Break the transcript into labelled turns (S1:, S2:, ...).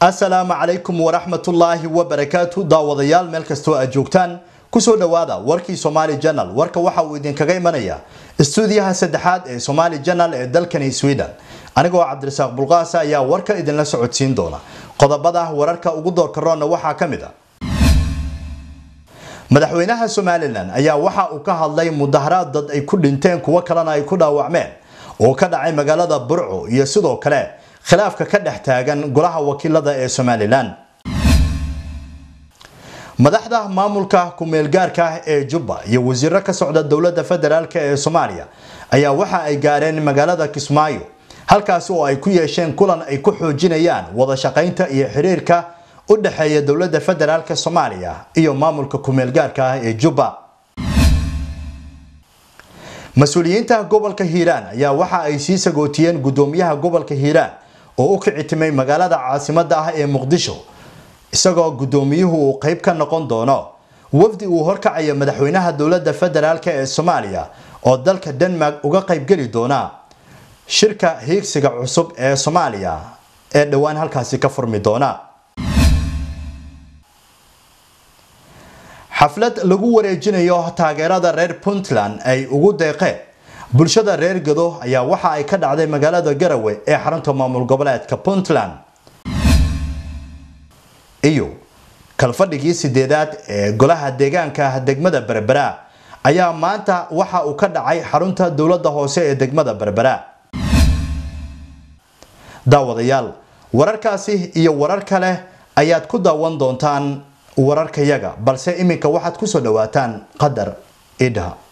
S1: asalaamu calaykum waraxmatullaahi wabarakaatu daawadayaal meel kastoo aad joogtaan kusoo dhowaada warkii somaali janal warka waxa uu idinkaga imanaya istuudiyaha saddexaad ee somaali janal ee dalkani sweden anigoo cabdirasaaq bulqaasa ayaa warka idinla socodsiin doona qodobada wararka ugu doorkaroonna waxaa ka mid a madaxweynaha somalilan ayaa waxa uu ka hadlay mudaharaad dad ay ku dhinteen kuwo kalena ay ku dhaawacmeen oo ka dhacay magaalada burco iyo sidoo kale khilaafka ka dhex taagan golaha wakiilada ee somalilan madaxda maamulka ku-meelgaarka ah ee jubba iyo wasiiro ka socda dowladda federaalk ee soomaaliya ayaa waxa ay gaareen magaalada kismaayo halkaasi oo ay ku yeesheen kulan ay ku xoojinayaan wada shaqaynta iyo xiriirka u dhexeeya dowladda federaalk soomaaliya iyo maamulka ku-meelgaarka ah ee jubba mas-uuliyiinta gobolka hiiraan ayaa waxa ay sii sagootiyeen gudoomiyaha gobolka hiiraan oo u kicitimay magaalada caasimadda ah ee muqdisho isagoo guddoomiyuhu uu qayb ka noqon doono wafdi uu horkacayo madaxweynaha dowladda federaalk ee soomaaliya oo dalka denmark uga qaybgeli doona shirka hiigsiga cusub ee soomaaliya ee dhowaan halkaasi ka furmi doona xaflad lagu wareejinayo taageerada reer puntland ay ugu deeqeen bulshada reer gado ayaa waxa ay ka dhacday magaalada garawe ee xarunta maamul goboleedka puntland iyo kalfadhigii sideedaad ee golaha deegaanka ah degmada berbera ayaa maanta waxa uu ka dhacay xarunta dowladda hoose ee degmada berbera daawadayaal wararkaasi iyo warar kale ayaad ku daawan doontaan wararkayaga balse iminka waxaad kusoo dhawaataan qadar idha